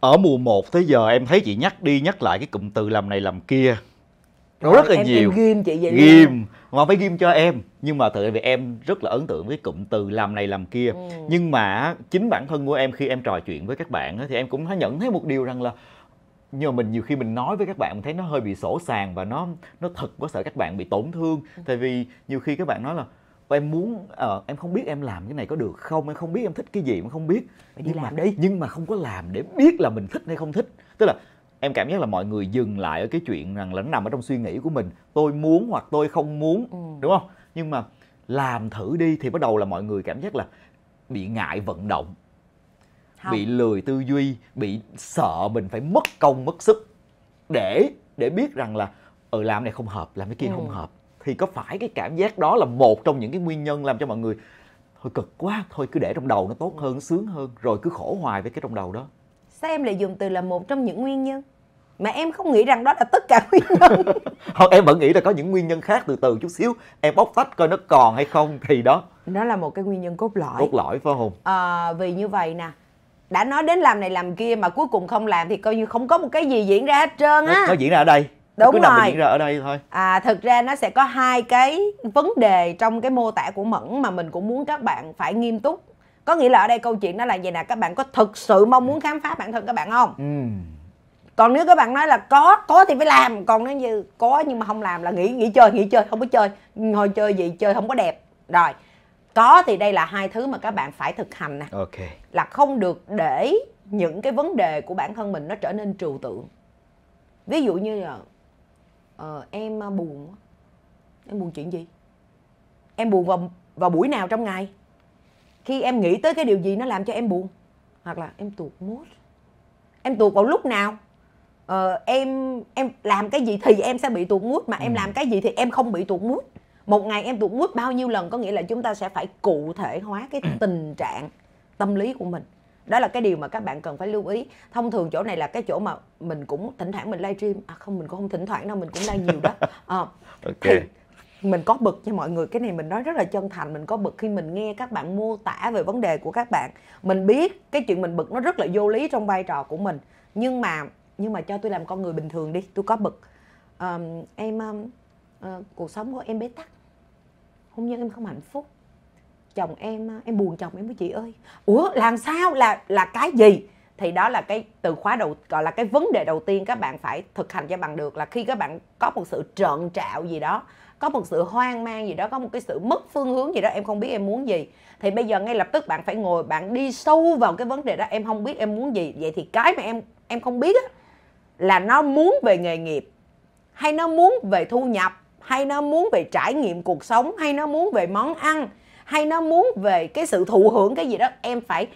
ở mùa 1 tới giờ em thấy chị nhắc đi nhắc lại cái cụm từ làm này làm kia nó rất là em, nhiều em ghim chị vậy ghim mà phải ghim cho em nhưng mà tự vì em rất là ấn tượng với cụm từ làm này làm kia ừ. nhưng mà chính bản thân của em khi em trò chuyện với các bạn thì em cũng thấy nhận thấy một điều rằng là nhưng mà mình nhiều khi mình nói với các bạn mình thấy nó hơi bị sổ sàng và nó nó thật có sợ các bạn bị tổn thương ừ. tại vì nhiều khi các bạn nói là và em muốn ờ uh, em không biết em làm cái này có được không em không biết em thích cái gì em không biết Vậy nhưng mà đi nhưng mà không có làm để biết là mình thích hay không thích tức là em cảm giác là mọi người dừng lại ở cái chuyện rằng là nó nằm ở trong suy nghĩ của mình tôi muốn hoặc tôi không muốn ừ. đúng không nhưng mà làm thử đi thì bắt đầu là mọi người cảm giác là bị ngại vận động không. bị lười tư duy bị sợ mình phải mất công mất sức để để biết rằng là ừ làm này không hợp làm cái kia ừ. không hợp thì có phải cái cảm giác đó là một trong những cái nguyên nhân làm cho mọi người thôi cực quá thôi cứ để trong đầu nó tốt ừ. hơn sướng hơn rồi cứ khổ hoài với cái trong đầu đó sao em lại dùng từ là một trong những nguyên nhân mà em không nghĩ rằng đó là tất cả nguyên nhân không em vẫn nghĩ là có những nguyên nhân khác từ từ chút xíu em bóc tách coi nó còn hay không thì đó nó là một cái nguyên nhân cốt lõi cốt lõi phải không à, vì như vậy nè đã nói đến làm này làm kia mà cuối cùng không làm thì coi như không có một cái gì diễn ra hết trơn á nó, nó diễn ra ở đây đúng cứ rồi nằm diễn ra ở đây thôi à thực ra nó sẽ có hai cái vấn đề trong cái mô tả của mẫn mà mình cũng muốn các bạn phải nghiêm túc có nghĩa là ở đây câu chuyện đó là vậy nè các bạn có thực sự mong muốn khám phá bản thân các bạn không ừ. còn nếu các bạn nói là có có thì phải làm còn nếu như có nhưng mà không làm là nghỉ nghỉ chơi nghỉ chơi không có chơi ngồi chơi gì chơi không có đẹp rồi có thì đây là hai thứ mà các bạn phải thực hành nè ok là không được để những cái vấn đề của bản thân mình nó trở nên trừu tượng ví dụ như là ờ, em à, buồn em buồn chuyện gì em buồn vào vào buổi nào trong ngày khi em nghĩ tới cái điều gì nó làm cho em buồn hoặc là em tuột mood em tuột vào lúc nào ờ, em em làm cái gì thì em sẽ bị tuột mood mà ừ. em làm cái gì thì em không bị tuột mood một ngày em tuột mood bao nhiêu lần có nghĩa là chúng ta sẽ phải cụ thể hóa cái ừ. tình trạng tâm lý của mình đó là cái điều mà các bạn cần phải lưu ý thông thường chỗ này là cái chỗ mà mình cũng thỉnh thoảng mình livestream à không mình cũng không thỉnh thoảng đâu mình cũng live nhiều đó à, okay. thì mình có bực cho mọi người cái này mình nói rất là chân thành mình có bực khi mình nghe các bạn mô tả về vấn đề của các bạn mình biết cái chuyện mình bực nó rất là vô lý trong vai trò của mình nhưng mà nhưng mà cho tôi làm con người bình thường đi tôi có bực um, em um, cuộc sống của em bế tắc hôn nhân em không hạnh phúc chồng em em buồn chồng em với chị ơi ủa làm sao là là cái gì thì đó là cái từ khóa đầu gọi là cái vấn đề đầu tiên các bạn phải thực hành cho bằng được là khi các bạn có một sự trợn trạo gì đó có một sự hoang mang gì đó có một cái sự mất phương hướng gì đó em không biết em muốn gì thì bây giờ ngay lập tức bạn phải ngồi bạn đi sâu vào cái vấn đề đó em không biết em muốn gì vậy thì cái mà em em không biết á, là nó muốn về nghề nghiệp hay nó muốn về thu nhập hay nó muốn về trải nghiệm cuộc sống hay nó muốn về món ăn hay nó muốn về cái sự thụ hưởng cái gì đó em phải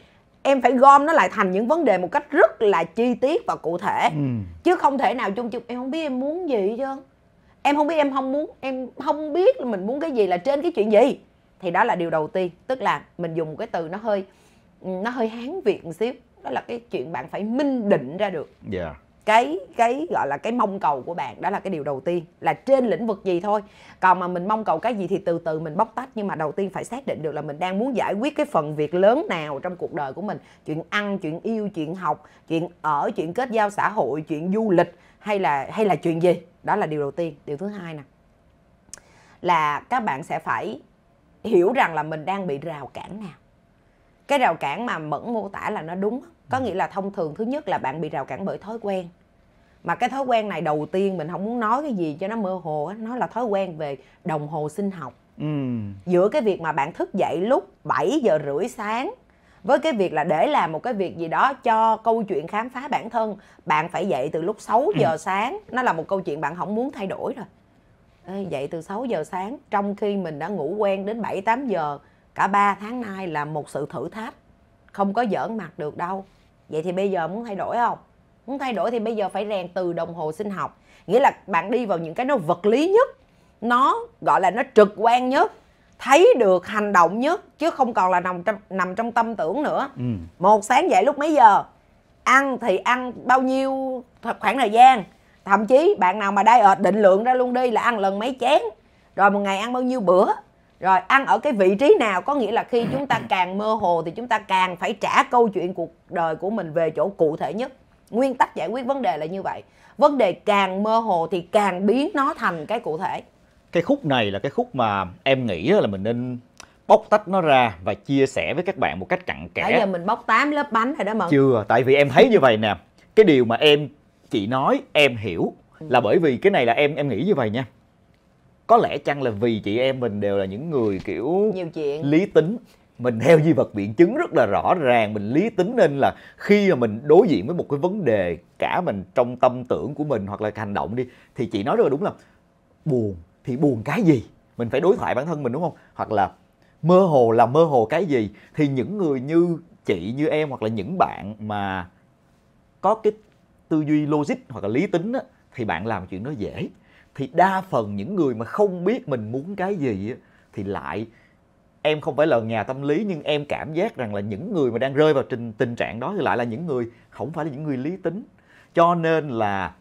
em phải gom nó lại thành những vấn đề một cách rất là chi tiết và cụ thể ừ. chứ không thể nào chung chung em không biết em muốn gì chứ em không biết em không muốn em không biết là mình muốn cái gì là trên cái chuyện gì thì đó là điều đầu tiên tức là mình dùng một cái từ nó hơi nó hơi hán việt một xíu đó là cái chuyện bạn phải minh định ra được yeah. Dạ cái cái gọi là cái mong cầu của bạn đó là cái điều đầu tiên là trên lĩnh vực gì thôi còn mà mình mong cầu cái gì thì từ từ mình bóc tách nhưng mà đầu tiên phải xác định được là mình đang muốn giải quyết cái phần việc lớn nào trong cuộc đời của mình chuyện ăn chuyện yêu chuyện học chuyện ở chuyện kết giao xã hội chuyện du lịch hay là hay là chuyện gì đó là điều đầu tiên điều thứ hai nè là các bạn sẽ phải hiểu rằng là mình đang bị rào cản nào cái rào cản mà mẫn mô tả là nó đúng có nghĩa là thông thường thứ nhất là bạn bị rào cản bởi thói quen mà cái thói quen này đầu tiên mình không muốn nói cái gì cho nó mơ hồ nó là thói quen về đồng hồ sinh học ừ. giữa cái việc mà bạn thức dậy lúc 7 giờ rưỡi sáng với cái việc là để làm một cái việc gì đó cho câu chuyện khám phá bản thân bạn phải dậy từ lúc 6 ừ. giờ ừ. sáng nó là một câu chuyện bạn không muốn thay đổi rồi Ê, dậy từ 6 giờ sáng trong khi mình đã ngủ quen đến 7 8 giờ cả 3 tháng nay là một sự thử thách không có giỡn mặt được đâu vậy thì bây giờ muốn thay đổi không muốn thay đổi thì bây giờ phải rèn từ đồng hồ sinh học nghĩa là bạn đi vào những cái nó vật lý nhất nó gọi là nó trực quan nhất thấy được hành động nhất chứ không còn là nằm trong nằm trong tâm tưởng nữa ừ. một sáng dậy lúc mấy giờ ăn thì ăn bao nhiêu khoảng thời gian thậm chí bạn nào mà đây ọt định lượng ra luôn đi là ăn lần mấy chén rồi một ngày ăn bao nhiêu bữa rồi ăn ở cái vị trí nào có nghĩa là khi chúng ta càng mơ hồ thì chúng ta càng phải trả câu chuyện cuộc đời của mình về chỗ cụ thể nhất nguyên tắc giải quyết vấn đề là như vậy vấn đề càng mơ hồ thì càng biến nó thành cái cụ thể cái khúc này là cái khúc mà em nghĩ là mình nên bóc tách nó ra và chia sẻ với các bạn một cách cặn kẽ. Bây giờ mình bóc 8 lớp bánh rồi đó mà. Chưa, tại vì em thấy như vậy nè. Cái điều mà em chị nói em hiểu là bởi vì cái này là em em nghĩ như vậy nha có lẽ chăng là vì chị em mình đều là những người kiểu nhiều chuyện lý tính mình theo di vật biện chứng rất là rõ ràng mình lý tính nên là khi mà mình đối diện với một cái vấn đề cả mình trong tâm tưởng của mình hoặc là hành động đi thì chị nói rất là đúng là buồn thì buồn cái gì mình phải đối thoại bản thân mình đúng không hoặc là mơ hồ là mơ hồ cái gì thì những người như chị như em hoặc là những bạn mà có cái tư duy logic hoặc là lý tính á, thì bạn làm chuyện nó dễ thì đa phần những người mà không biết mình muốn cái gì thì lại em không phải là nhà tâm lý nhưng em cảm giác rằng là những người mà đang rơi vào tình tình trạng đó thì lại là những người không phải là những người lý tính cho nên là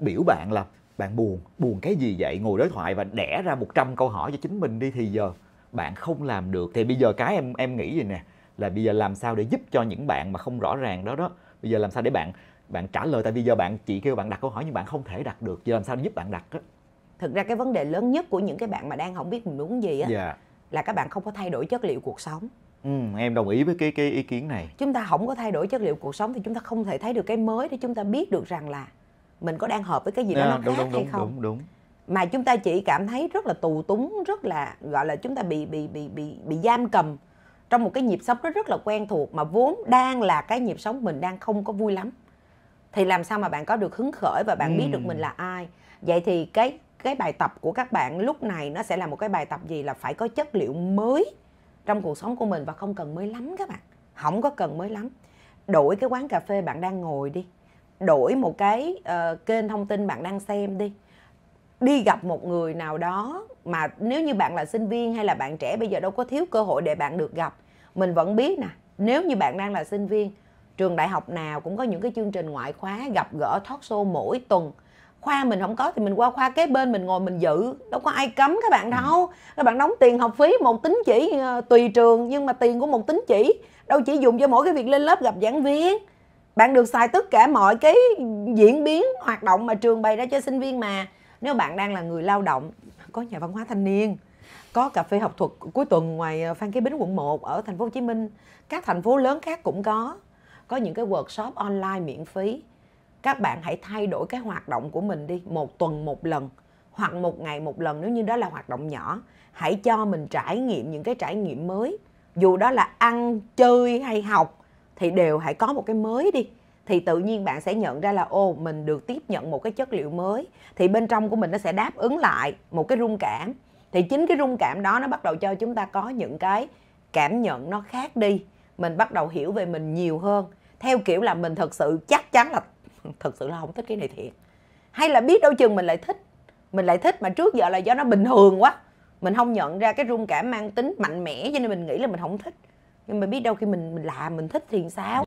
biểu bạn là bạn buồn buồn cái gì vậy ngồi đối thoại và đẻ ra 100 câu hỏi cho chính mình đi thì giờ bạn không làm được thì bây giờ cái em em nghĩ gì nè là bây giờ làm sao để giúp cho những bạn mà không rõ ràng đó đó bây giờ làm sao để bạn bạn trả lời tại vì giờ bạn chị kêu bạn đặt câu hỏi nhưng bạn không thể đặt được giờ làm sao để giúp bạn đặt á thực ra cái vấn đề lớn nhất của những cái bạn mà đang không biết mình muốn gì á yeah. Dạ. là các bạn không có thay đổi chất liệu cuộc sống Ừ, em đồng ý với cái cái ý kiến này. Chúng ta không có thay đổi chất liệu cuộc sống thì chúng ta không thể thấy được cái mới để chúng ta biết được rằng là mình có đang hợp với cái gì đó à, nó đúng, khác đúng, hay không. Đúng, đúng. Mà chúng ta chỉ cảm thấy rất là tù túng, rất là gọi là chúng ta bị bị bị bị bị giam cầm trong một cái nhịp sống nó rất là quen thuộc mà vốn đang là cái nhịp sống mình đang không có vui lắm thì làm sao mà bạn có được hứng khởi và bạn ừ. biết được mình là ai vậy thì cái cái bài tập của các bạn lúc này nó sẽ là một cái bài tập gì là phải có chất liệu mới trong cuộc sống của mình và không cần mới lắm các bạn không có cần mới lắm đổi cái quán cà phê bạn đang ngồi đi đổi một cái uh, kênh thông tin bạn đang xem đi đi gặp một người nào đó mà nếu như bạn là sinh viên hay là bạn trẻ bây giờ đâu có thiếu cơ hội để bạn được gặp mình vẫn biết nè nếu như bạn đang là sinh viên trường đại học nào cũng có những cái chương trình ngoại khóa gặp gỡ thoát xô mỗi tuần khoa mình không có thì mình qua khoa kế bên mình ngồi mình giữ. đâu có ai cấm các bạn đâu các bạn đóng tiền học phí một tín chỉ ờ, tùy trường nhưng mà tiền của một tín chỉ đâu chỉ dùng cho mỗi cái việc lên lớp gặp giảng viên bạn được xài tất cả mọi cái diễn biến hoạt động mà trường bày ra cho sinh viên mà nếu bạn đang là người lao động có nhà văn hóa thanh niên có cà phê học thuật cuối tuần ngoài ờ, Phan Kế Bính quận 1 ở thành phố Hồ Chí Minh các thành phố lớn khác cũng có có những cái workshop online miễn phí các bạn hãy thay đổi cái hoạt động của mình đi một tuần một lần hoặc một ngày một lần nếu như đó là hoạt động nhỏ hãy cho mình trải nghiệm những cái trải nghiệm mới dù đó là ăn chơi hay học thì đều hãy có một cái mới đi thì tự nhiên bạn sẽ nhận ra là ô mình được tiếp nhận một cái chất liệu mới thì bên trong của mình nó sẽ đáp ứng lại một cái rung cảm thì chính cái rung cảm đó nó bắt đầu cho chúng ta có những cái cảm nhận nó khác đi mình bắt đầu hiểu về mình nhiều hơn theo kiểu là mình thật sự chắc chắn là thật sự là không thích cái này thiệt hay là biết đâu chừng mình lại thích mình lại thích mà trước giờ là do nó bình thường quá mình không nhận ra cái rung cảm mang tính mạnh mẽ cho nên mình nghĩ là mình không thích nhưng mà biết đâu khi mình mình làm mình thích thì sao